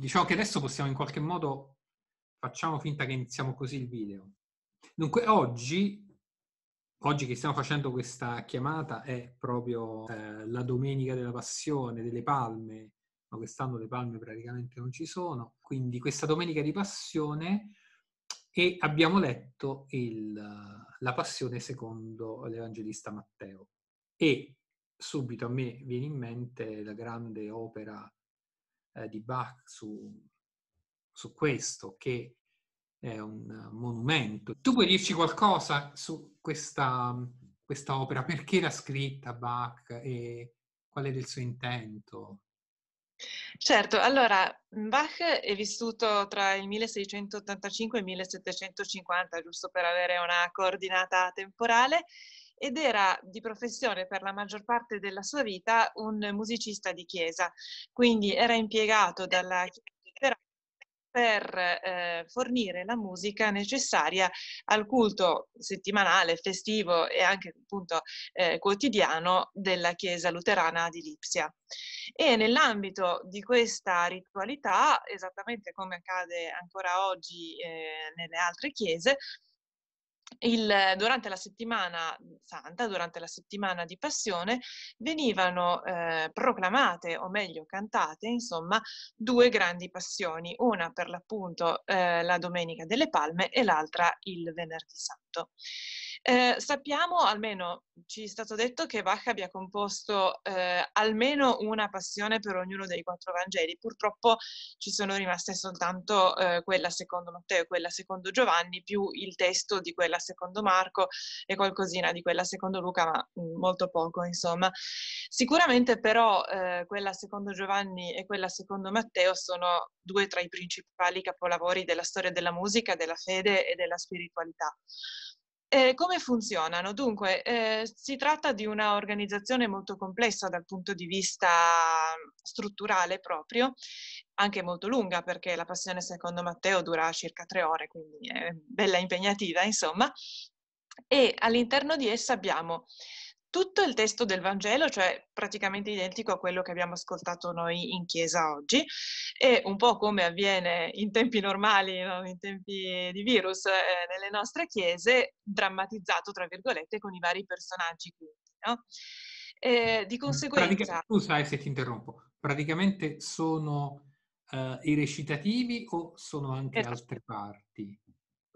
diciamo che adesso possiamo in qualche modo facciamo finta che iniziamo così il video. Dunque, oggi, oggi che stiamo facendo questa chiamata è proprio eh, la domenica della passione, delle palme, ma quest'anno le palme praticamente non ci sono, quindi questa domenica di passione e abbiamo letto il, la passione secondo l'Evangelista Matteo. E subito a me viene in mente la grande opera eh, di Bach su, su, questo, che è un monumento. Tu puoi dirci qualcosa su questa, questa opera? Perché l'ha scritta Bach e qual era il suo intento? Certo, allora Bach è vissuto tra il 1685 e il 1750, giusto per avere una coordinata temporale, ed era di professione per la maggior parte della sua vita un musicista di chiesa, quindi era impiegato dalla chiesa per eh, fornire la musica necessaria al culto settimanale, festivo e anche appunto eh, quotidiano della chiesa luterana di Lipsia. E nell'ambito di questa ritualità, esattamente come accade ancora oggi eh, nelle altre chiese, il, durante la settimana santa, durante la settimana di passione, venivano eh, proclamate, o meglio cantate, insomma, due grandi passioni, una per l'appunto eh, la Domenica delle Palme e l'altra il Venerdì Santo. Eh, sappiamo, almeno ci è stato detto, che Bach abbia composto eh, almeno una passione per ognuno dei quattro Vangeli. Purtroppo ci sono rimaste soltanto eh, quella secondo Matteo e quella secondo Giovanni, più il testo di quella secondo Marco e qualcosina di quella secondo Luca, ma mm, molto poco, insomma. Sicuramente però eh, quella secondo Giovanni e quella secondo Matteo sono due tra i principali capolavori della storia della musica, della fede e della spiritualità. Eh, come funzionano? Dunque, eh, si tratta di un'organizzazione molto complessa dal punto di vista strutturale proprio, anche molto lunga perché la passione secondo Matteo dura circa tre ore, quindi è bella impegnativa, insomma, e all'interno di essa abbiamo tutto il testo del Vangelo, cioè praticamente identico a quello che abbiamo ascoltato noi in chiesa oggi, e un po' come avviene in tempi normali, no? in tempi di virus, eh, nelle nostre chiese, drammatizzato, tra virgolette, con i vari personaggi. Quindi, no? Mm, eh, di conseguenza... Tu se ti interrompo, praticamente sono eh, i recitativi o sono anche esatto. altre parti?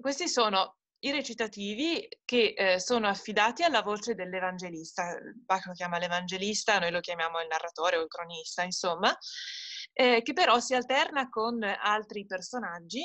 Questi sono i recitativi che eh, sono affidati alla voce dell'evangelista. Bach lo chiama l'evangelista, noi lo chiamiamo il narratore o il cronista, insomma, eh, che però si alterna con altri personaggi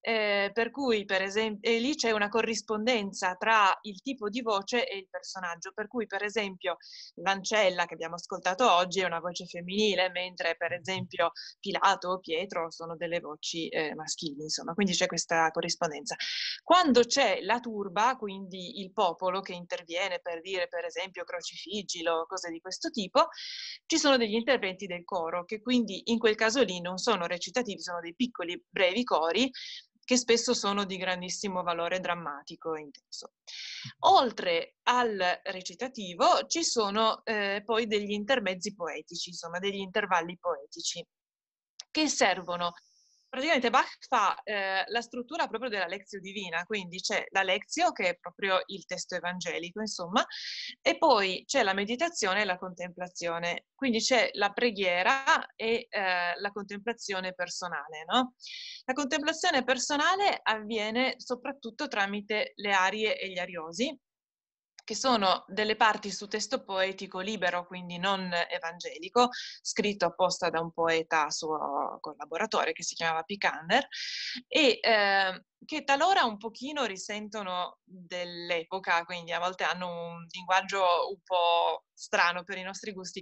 eh, per cui per esempio, lì c'è una corrispondenza tra il tipo di voce e il personaggio, per cui per esempio l'Ancella che abbiamo ascoltato oggi è una voce femminile, mentre per esempio Pilato o Pietro sono delle voci eh, maschili, insomma, quindi c'è questa corrispondenza. Quando c'è la turba, quindi il popolo che interviene per dire per esempio crocifigilo o cose di questo tipo, ci sono degli interventi del coro che quindi in quel caso lì non sono recitativi, sono dei piccoli brevi cori che spesso sono di grandissimo valore drammatico e intenso. Oltre al recitativo ci sono eh, poi degli intermezzi poetici, insomma degli intervalli poetici che servono praticamente Bach fa eh, la struttura proprio della lezione divina, quindi c'è la lezione che è proprio il testo evangelico, insomma, e poi c'è la meditazione e la contemplazione, quindi c'è la preghiera e eh, la contemplazione personale. No? La contemplazione personale avviene soprattutto tramite le arie e gli ariosi, che sono delle parti su testo poetico libero, quindi non evangelico, scritto apposta da un poeta suo collaboratore che si chiamava Picander, e eh, che talora un pochino risentono dell'epoca, quindi a volte hanno un linguaggio un po' strano per i nostri gusti,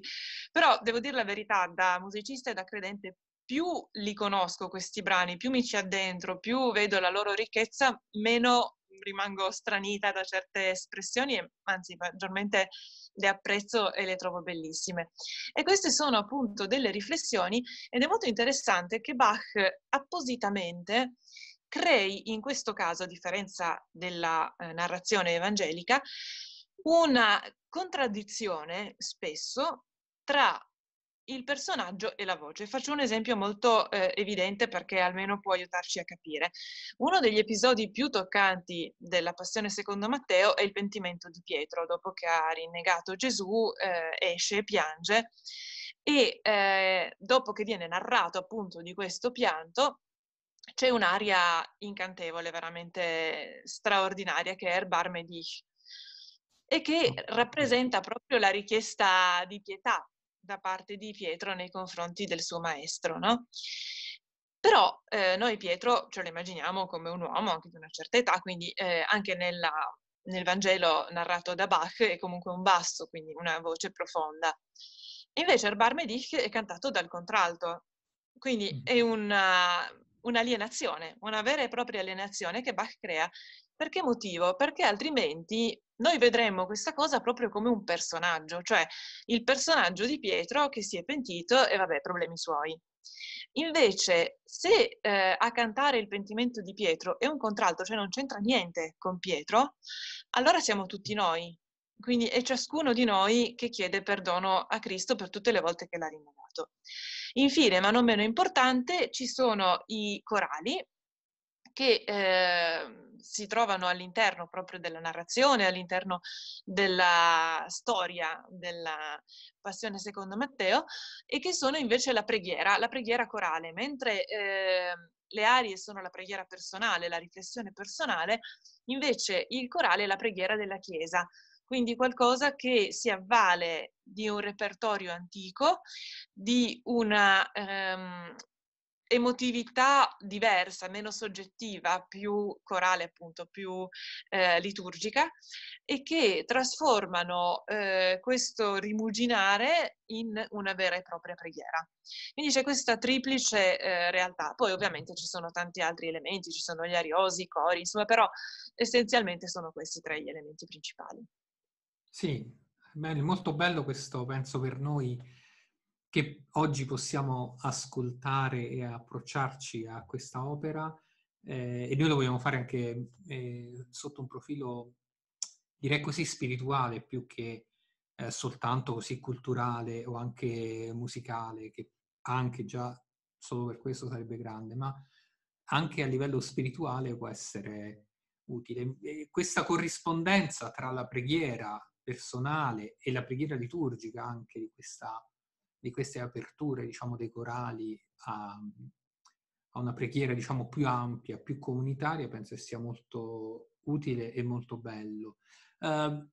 però devo dire la verità, da musicista e da credente più li conosco questi brani, più mi ci addentro, più vedo la loro ricchezza, meno rimango stranita da certe espressioni anzi maggiormente le apprezzo e le trovo bellissime. E queste sono appunto delle riflessioni ed è molto interessante che Bach appositamente crei in questo caso, a differenza della eh, narrazione evangelica, una contraddizione spesso tra il personaggio e la voce. Faccio un esempio molto eh, evidente perché almeno può aiutarci a capire. Uno degli episodi più toccanti della Passione secondo Matteo è il pentimento di Pietro, dopo che ha rinnegato Gesù, eh, esce, piange e eh, dopo che viene narrato appunto di questo pianto, c'è un'aria incantevole, veramente straordinaria, che è Er Bar Medich, e che rappresenta proprio la richiesta di pietà da parte di Pietro nei confronti del suo maestro, no? Però eh, noi Pietro ce lo immaginiamo come un uomo anche di una certa età, quindi eh, anche nella, nel Vangelo narrato da Bach è comunque un basso, quindi una voce profonda. Invece Erbar Medich è cantato dal contralto, quindi mm. è una, un'alienazione, una vera e propria alienazione che Bach crea. Perché motivo? Perché altrimenti noi vedremmo questa cosa proprio come un personaggio, cioè il personaggio di Pietro che si è pentito e vabbè, problemi suoi. Invece, se eh, a cantare il pentimento di Pietro è un contralto, cioè non c'entra niente con Pietro, allora siamo tutti noi. Quindi è ciascuno di noi che chiede perdono a Cristo per tutte le volte che l'ha rinnovato. Infine, ma non meno importante, ci sono i corali che eh, si trovano all'interno proprio della narrazione, all'interno della storia della Passione secondo Matteo, e che sono invece la preghiera, la preghiera corale, mentre eh, le arie sono la preghiera personale, la riflessione personale, invece il corale è la preghiera della Chiesa quindi qualcosa che si avvale di un repertorio antico, di una, ehm, emotività diversa, meno soggettiva, più corale appunto, più eh, liturgica e che trasformano eh, questo rimuginare in una vera e propria preghiera. Quindi c'è questa triplice eh, realtà, poi ovviamente ci sono tanti altri elementi, ci sono gli ariosi, i cori, insomma, però essenzialmente sono questi tre gli elementi principali. Sì, bene, molto bello questo, penso per noi che oggi possiamo ascoltare e approcciarci a questa opera eh, e noi lo vogliamo fare anche eh, sotto un profilo direi così spirituale più che eh, soltanto così culturale o anche musicale che anche già solo per questo sarebbe grande ma anche a livello spirituale può essere utile e questa corrispondenza tra la preghiera personale e la preghiera liturgica anche di questa di queste aperture diciamo, dei corali a, a una preghiera diciamo, più ampia, più comunitaria, penso che sia molto utile e molto bello. Uh,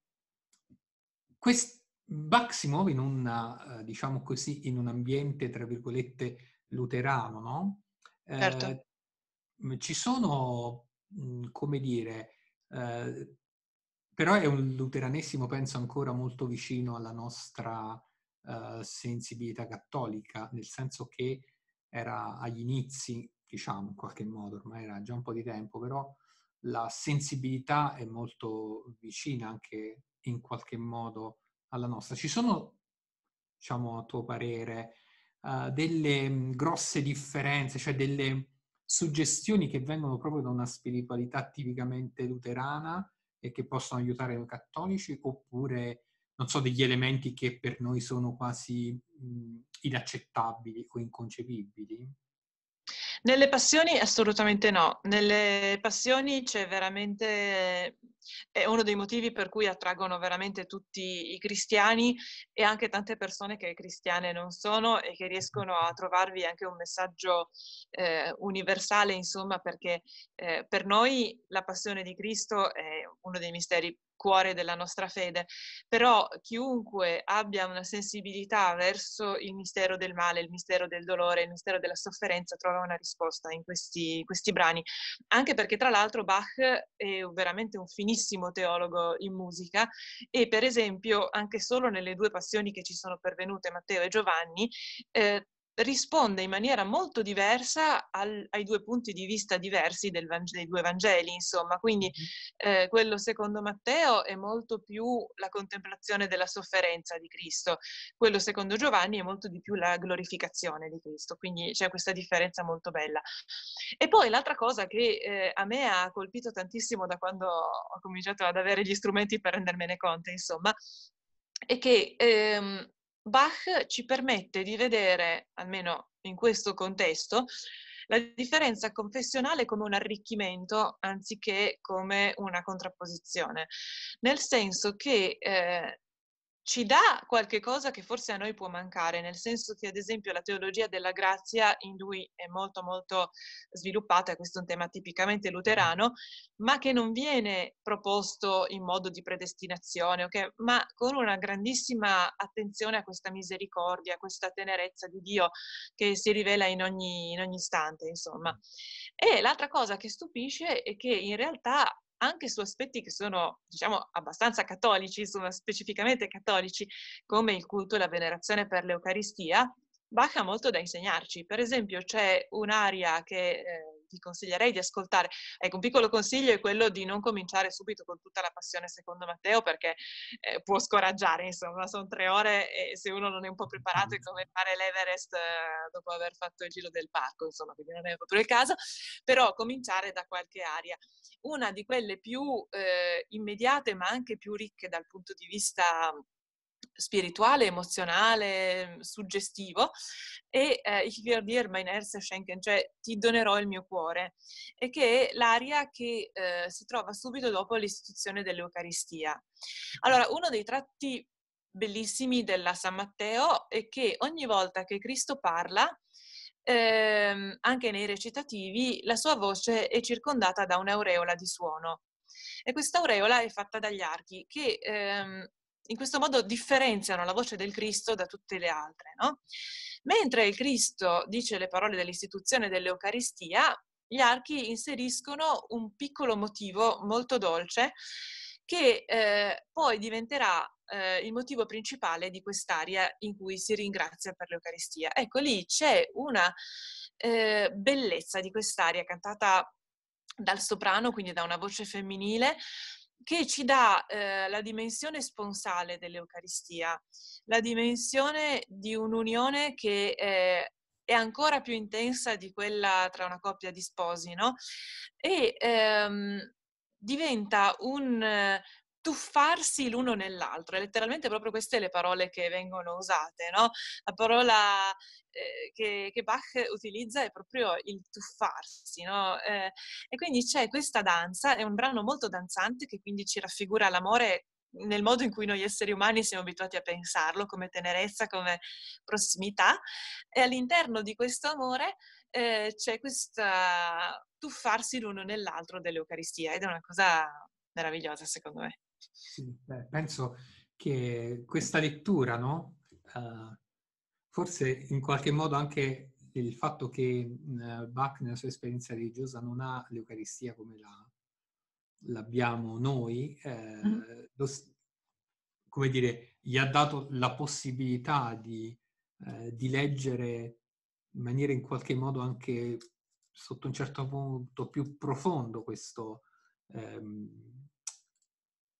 quest- Bach si muove in, una, uh, diciamo così, in un ambiente, tra virgolette, luterano, no? Certo. Uh, ci sono, mm, come dire, eh, però è un luteranesimo, penso, ancora molto vicino alla nostra eh, sensibilità cattolica, nel senso che era agli inizi, diciamo in qualche modo, ormai era già un po' di tempo, però la sensibilità è molto vicina anche in qualche modo alla nostra. Ci sono, diciamo a tuo parere, uh, delle grosse differenze, cioè delle suggestioni che vengono proprio da una spiritualità tipicamente luterana e che possono aiutare i cattolici oppure non so, degli elementi che per noi sono quasi mh, mhmm, inaccettabili o inconcepibili? Nelle passioni assolutamente no, nelle passioni c'è veramente, è uno dei motivi per cui attraggono veramente tutti i cristiani e anche tante persone che cristiane non sono e che riescono a trovarvi anche un messaggio eh, universale, insomma, perché eh, per noi la passione di Cristo è uno dei misteri cuore della nostra fede, però chiunque abbia una sensibilità verso il mistero del male, il mistero del dolore, il mistero della sofferenza trova una risposta in questi, questi brani, anche perché tra l'altro Bach è veramente un finissimo teologo in musica e per esempio anche solo nelle due passioni che ci sono pervenute, Matteo e Giovanni, eh, risponde in maniera molto diversa al, ai due punti di vista diversi del, dei due Vangeli, insomma. Quindi eh, quello secondo Matteo è molto più la contemplazione della sofferenza di Cristo, quello secondo Giovanni è molto di più la glorificazione di Cristo, quindi c'è questa differenza molto bella. E poi l'altra cosa che eh, a me ha colpito tantissimo da quando ho cominciato ad avere gli strumenti per rendermene conto, insomma, è che ehm, Bach ci permette di vedere, almeno in questo contesto, la differenza confessionale come un arricchimento anziché come una contrapposizione, nel senso che eh, ci dà qualche cosa che forse a noi può mancare, nel senso che ad esempio la teologia della grazia in lui è molto molto sviluppata, questo è un tema tipicamente luterano, ma che non viene proposto in modo di predestinazione, okay? ma con una grandissima attenzione a questa misericordia, a questa tenerezza di Dio che si rivela in ogni, in ogni istante, insomma. E l'altra cosa che stupisce è che in realtà anche su aspetti che sono, diciamo, abbastanza cattolici, sono specificamente cattolici, come il culto e la venerazione per l'Eucaristia, Bach ha molto da insegnarci. Per esempio, c'è un'aria che eh, ti consiglierei di ascoltare. Ecco, un piccolo consiglio è quello di non cominciare subito con tutta la passione secondo Matteo perché eh, può scoraggiare, insomma, sono tre ore e se uno non è un po' preparato è come fare l'Everest eh, dopo aver fatto il giro del parco, insomma, quindi non è proprio il caso, però cominciare da qualche area. Una di quelle più eh, immediate ma anche più ricche dal punto di vista spirituale, emozionale, suggestivo e eh, ich werde dir mein Herz schenken, cioè ti donerò il mio cuore, e che è l'aria che eh, si trova subito dopo l'istituzione dell'Eucaristia. Allora, uno dei tratti bellissimi della San Matteo è che ogni volta che Cristo parla, eh, anche nei recitativi, la sua voce è circondata da un'aureola di suono. E questa aureola è fatta dagli archi che ehm, in questo modo differenziano la voce del Cristo da tutte le altre. No? Mentre il Cristo dice le parole dell'istituzione dell'Eucaristia, gli archi inseriscono un piccolo motivo molto dolce che eh, poi diventerà eh, il motivo principale di quest'aria in cui si ringrazia per l'Eucaristia. Ecco, lì c'è una eh, bellezza di quest'aria cantata dal soprano, quindi da una voce femminile, che ci dà eh, la dimensione sponsale dell'Eucaristia, la dimensione di un'unione che eh, è ancora più intensa di quella tra una coppia di sposi, no? E ehm, diventa un tuffarsi l'uno nell'altro. E letteralmente proprio queste le parole che vengono usate, no? La parola eh, che, che, Bach utilizza è proprio il tuffarsi, no? Eh, e quindi c'è questa danza, è un brano molto danzante che quindi ci raffigura l'amore nel modo in cui noi esseri umani siamo abituati a pensarlo, come tenerezza, come prossimità, e all'interno di questo amore eh, c'è questa tuffarsi l'uno nell'altro dell'Eucaristia ed è una cosa meravigliosa secondo me. Sì, beh, penso che questa lettura, no? uh, forse in qualche modo anche il fatto che uh, Bach nella sua esperienza religiosa non ha l'Eucaristia come la, l'abbiamo noi, eh, mm-hmm. lo, come dire, gli ha dato la possibilità di, eh, di, leggere in maniera in qualche modo anche sotto un certo punto più profondo questo, ehm,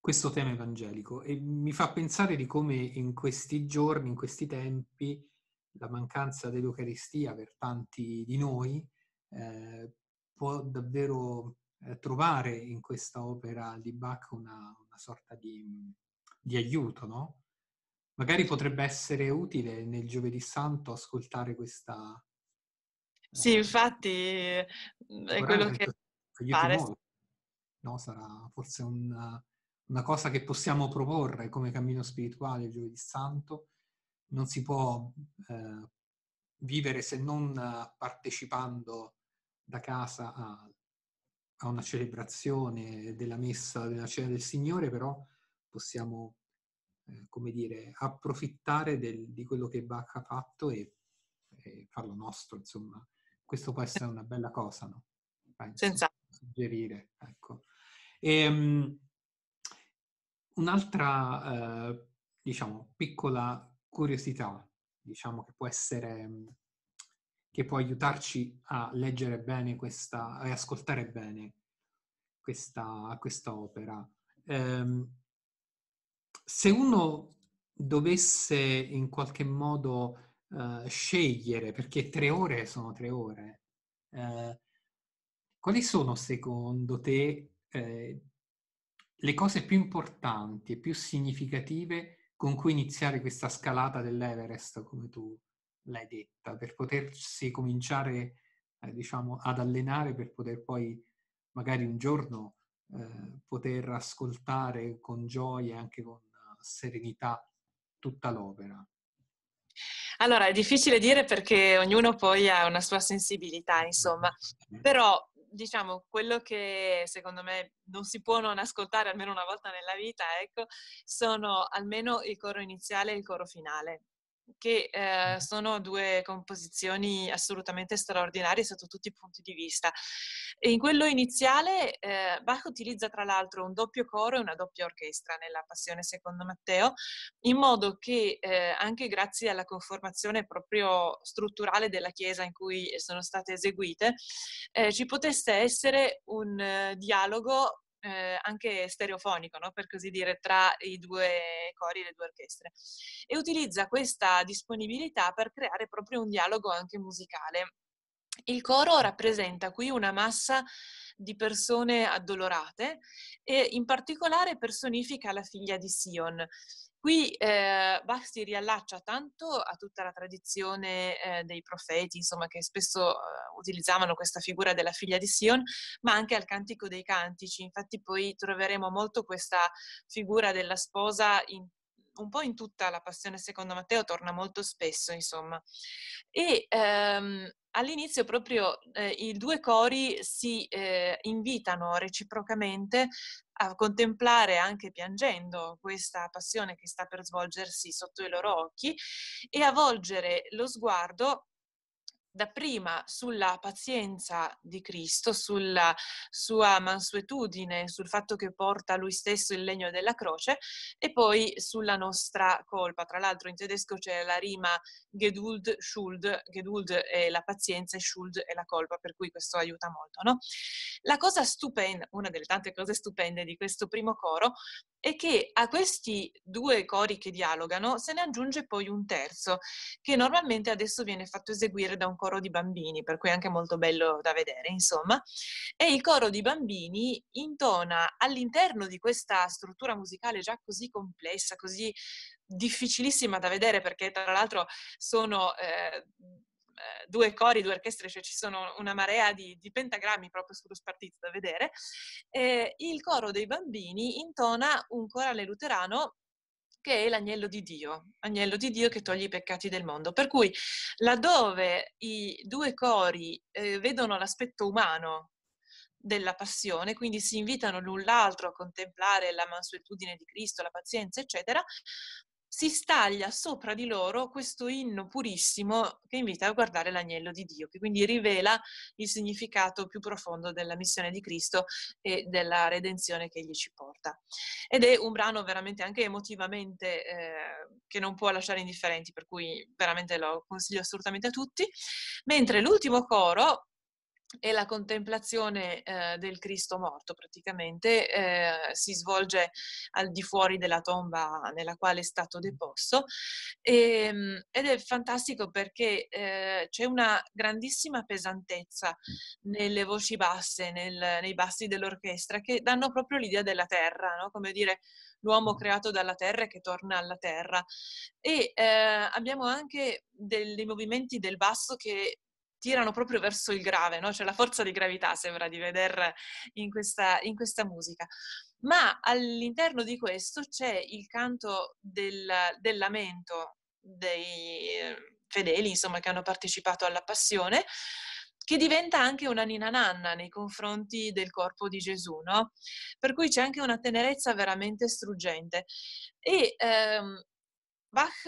questo tema evangelico e mi fa pensare di come in questi giorni, in questi tempi, la mancanza dell'Eucaristia per tanti di noi eh, può davvero eh, trovare in questa opera di Bach una, una sorta di, di aiuto, no? Magari potrebbe essere utile nel giovedì santo ascoltare questa... Sì, eh, infatti è quello che pare. Noi. No, sarà forse un, una cosa che possiamo proporre come cammino spirituale il giovedì santo, non si può eh, vivere se non eh, partecipando da casa a, a, una celebrazione della messa della cena del Signore, però possiamo, eh, come dire, approfittare del, di quello che Bach ha fatto e, e, farlo nostro, insomma. Questo può essere una bella cosa, no? Penso, Senza. Suggerire, ecco. E, ehm, Un'altra, eh, diciamo, piccola curiosità, diciamo, che può essere, mm, che può aiutarci a leggere bene questa, e ascoltare bene questa, questa opera. Eh, se uno dovesse in qualche modo eh, scegliere, perché tre ore sono tre ore, eh, quali sono secondo te eh, le cose più importanti e più significative con cui iniziare questa scalata dell'Everest, come tu l'hai detta, per potersi cominciare eh, diciamo, ad allenare, per poter poi magari un giorno eh, poter ascoltare con gioia e anche con serenità tutta l'opera. Allora, è difficile dire perché ognuno poi ha una sua sensibilità, insomma, eh. però diciamo, quello che secondo me non si può non ascoltare almeno una volta nella vita, ecco, sono almeno il coro iniziale e il coro finale che eh, sono due composizioni assolutamente straordinarie sotto tutti i punti di vista. E in quello iniziale eh, Bach utilizza tra l'altro un doppio coro e una doppia orchestra nella Passione secondo Matteo, in modo che eh, anche grazie alla conformazione proprio strutturale della chiesa in cui sono state eseguite, eh, ci potesse essere un eh, dialogo eh, anche stereofonico, no? per così dire, tra i due cori e le due orchestre. E utilizza questa disponibilità per creare proprio un dialogo anche musicale. Il coro rappresenta qui una massa di persone addolorate e in particolare personifica la figlia di Sion. Qui eh, Bach si riallaccia tanto a tutta la tradizione eh, dei profeti, insomma, che spesso eh, utilizzavano questa figura della figlia di Sion, ma anche al cantico dei cantici. Infatti poi troveremo molto questa figura della sposa in un po' in tutta la passione secondo Matteo torna molto spesso, insomma. E ehm, all'inizio proprio eh, i due cori si eh, invitano reciprocamente a contemplare anche piangendo questa passione che sta per svolgersi sotto i loro occhi e a volgere lo sguardo dapprima sulla pazienza di Cristo, sulla sua mansuetudine, sul fatto che porta lui stesso il legno della croce e poi sulla nostra colpa. Tra l'altro in tedesco c'è la rima Geduld, Schuld, Geduld è la pazienza e Schuld è la colpa, per cui questo aiuta molto. No? La cosa stupenda, una delle tante cose stupende di questo primo coro, è che a questi due cori che dialogano se ne aggiunge poi un terzo, che normalmente adesso viene fatto eseguire da un coro di bambini, per cui è anche molto bello da vedere, insomma. E il coro di bambini intona all'interno di questa struttura musicale già così complessa, così difficilissima da vedere, perché tra l'altro sono... Eh, eh due cori, due orchestre, cioè ci sono una marea di, di pentagrammi proprio sullo spartito da vedere, eh, il coro dei bambini intona un corale luterano che è l'agnello di Dio, agnello di Dio che toglie i peccati del mondo. Per cui laddove i due cori eh, vedono l'aspetto umano della passione, quindi si invitano l'un l'altro a contemplare la mansuetudine di Cristo, la pazienza, eccetera, si staglia sopra di loro questo inno purissimo che invita a guardare l'agnello di Dio, che quindi rivela il significato più profondo della missione di Cristo e della redenzione che egli ci porta. Ed è un brano veramente anche emotivamente eh, che non può lasciare indifferenti, per cui veramente lo consiglio assolutamente a tutti. Mentre l'ultimo coro e la contemplazione eh, del Cristo morto praticamente eh, si svolge al di fuori della tomba nella quale è stato deposto e, ehm, ed è fantastico perché eh, c'è una grandissima pesantezza mm. nelle voci basse, nel, nei bassi dell'orchestra che danno proprio l'idea della terra, no? come dire l'uomo mm. creato dalla terra e che torna alla terra e eh, abbiamo anche dei movimenti del basso che tirano proprio verso il grave, no? cioè la forza di gravità sembra di vedere in questa, in questa musica. Ma all'interno di questo c'è il canto del, del lamento dei eh, fedeli, insomma, che hanno partecipato alla passione, che diventa anche una nina nanna nei confronti del corpo di Gesù, no? Per cui c'è anche una tenerezza veramente struggente. E ehm, Bach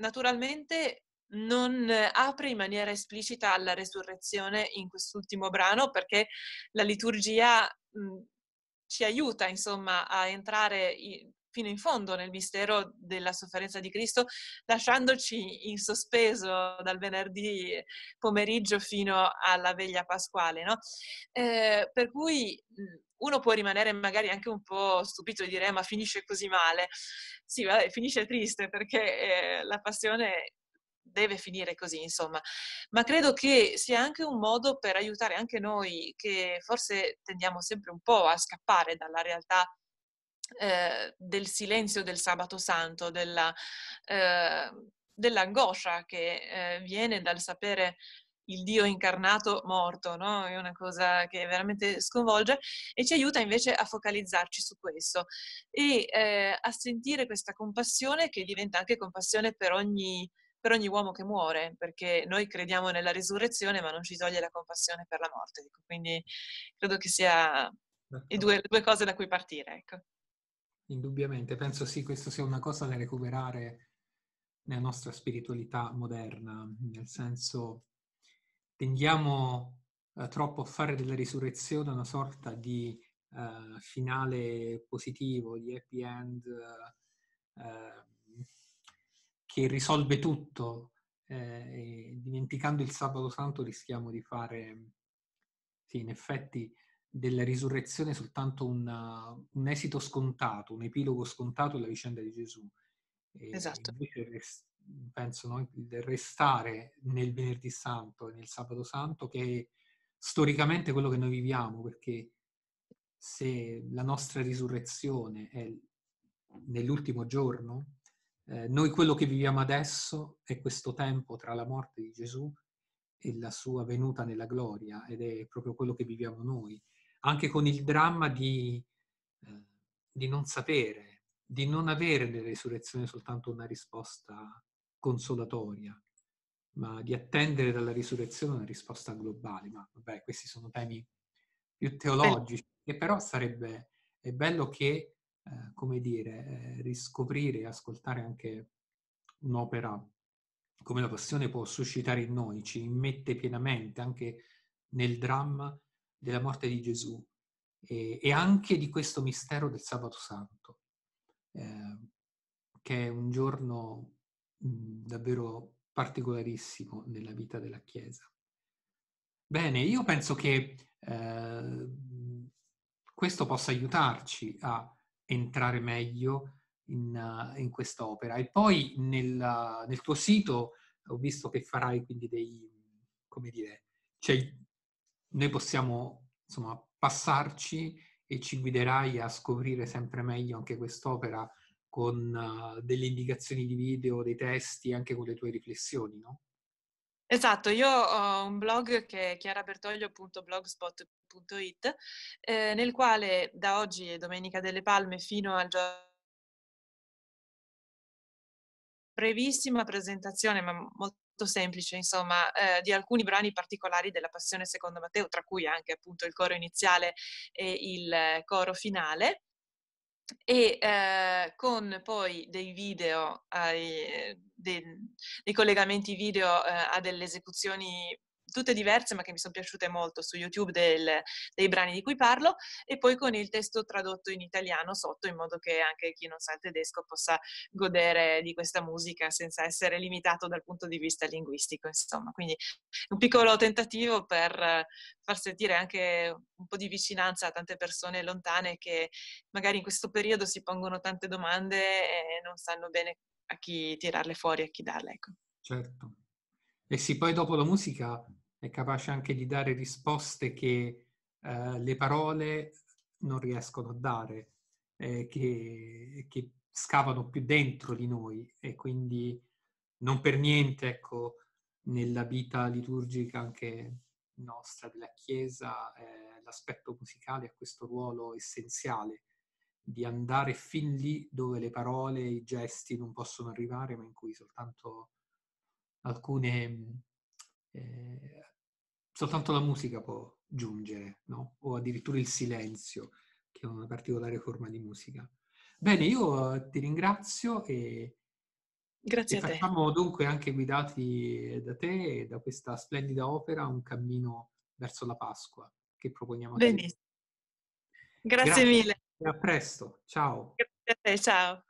naturalmente non eh, apre in maniera esplicita alla resurrezione in quest'ultimo brano perché la liturgia ci aiuta insomma a entrare fino in fondo nel mistero della sofferenza di Cristo, lasciandoci in sospeso dal venerdì pomeriggio fino alla veglia pasquale. No? Eh, per cui uno può rimanere magari anche un po' stupito e dire eh, ma finisce così male. Sì, vabbè, finisce triste perché eh, la passione deve finire così, insomma. Ma credo che sia anche un modo per aiutare anche noi, che forse tendiamo sempre un po' a scappare dalla realtà eh, del silenzio del sabato santo, della, eh, dell'angoscia che eh, viene dal sapere il Dio incarnato morto, no? È una cosa che veramente sconvolge e ci aiuta invece a focalizzarci su questo e eh, a sentire questa compassione che diventa anche compassione per ogni per ogni uomo che muore, perché noi crediamo nella risurrezione ma non ci toglie la compassione per la morte. Ecco. Quindi credo che sia due, le due cose da cui partire. Ecco. Indubbiamente, penso sì, questa sia una cosa da recuperare nella nostra spiritualità moderna, nel senso tendiamo eh, troppo a fare della risurrezione una sorta di eh, finale positivo, di happy end. Eh, ehm, che risolve tutto, eh, dimenticando il sabato santo rischiamo di fare, sì, in effetti, della risurrezione soltanto una, un esito scontato, un epilogo scontato della vicenda di Gesù. E esatto. Invece penso no, restare nel venerdì santo e nel sabato santo, che è storicamente quello che noi viviamo, perché se la nostra risurrezione è nell'ultimo giorno, eh, noi quello che viviamo adesso è questo tempo tra la morte di Gesù e la sua venuta nella gloria ed è proprio quello che viviamo noi, anche con il dramma di, eh, di non sapere, di non avere nella risurrezione soltanto una risposta consolatoria, ma di attendere dalla risurrezione una risposta globale. Ma vabbè, questi sono temi più eh. teologici, che però sarebbe è bello che eh, come dire, eh, riscoprire e ascoltare anche un'opera come la passione può suscitare in noi, ci immette pienamente anche nel dramma della morte di Gesù e, e anche di questo mistero del sabato santo, eh, che è un giorno mh, davvero particolarissimo nella vita della Chiesa. Bene, io penso che eh, questo possa aiutarci a entrare meglio in, eh, in quest'opera. E poi nel, nel, tuo sito eh, ho visto che farai quindi dei, come dire, cioè noi possiamo insomma passarci e ci guiderai a scoprire sempre meglio anche quest'opera con uh, delle indicazioni di video, dei testi, anche con le tue riflessioni, no? Esatto, io ho un blog che è chiarabertoglio.blogspot.it eh, nel quale da oggi è Domenica delle Palme fino al giorno brevissima presentazione, ma molto semplice, insomma, eh, di alcuni brani particolari della Passione secondo Matteo, tra cui anche appunto il coro iniziale e il coro finale e eh, con poi dei video, ai, eh, dei, dei collegamenti video eh, a delle esecuzioni tutte diverse ma che mi sono piaciute molto su YouTube del, dei brani di cui parlo e poi con il testo tradotto in italiano sotto in modo che anche chi non sa il tedesco possa godere di questa musica senza essere limitato dal punto di vista linguistico, insomma. Quindi un piccolo tentativo per far sentire anche un po' di vicinanza a tante persone lontane che magari in questo periodo si pongono tante domande e non sanno bene a chi tirarle fuori e a chi darle. Ecco. Certo. E sì, poi dopo la musica è capace anche di dare risposte che eh, le parole non riescono a dare, eh, che, che, scavano più dentro di noi e quindi non per niente, ecco, nella vita liturgica anche nostra della Chiesa, eh, l'aspetto musicale ha questo ruolo essenziale di andare fin lì dove le parole, i gesti non possono arrivare, ma in cui soltanto alcune eh, soltanto la musica può giungere, no? o addirittura il silenzio, che è una particolare forma di musica. Bene, io ti ringrazio e, Grazie e facciamo dunque anche guidati da te e da questa splendida opera un cammino verso la Pasqua che proponiamo a Benissimo. Grazie, Grazie mille. a presto, ciao. Grazie a te, ciao.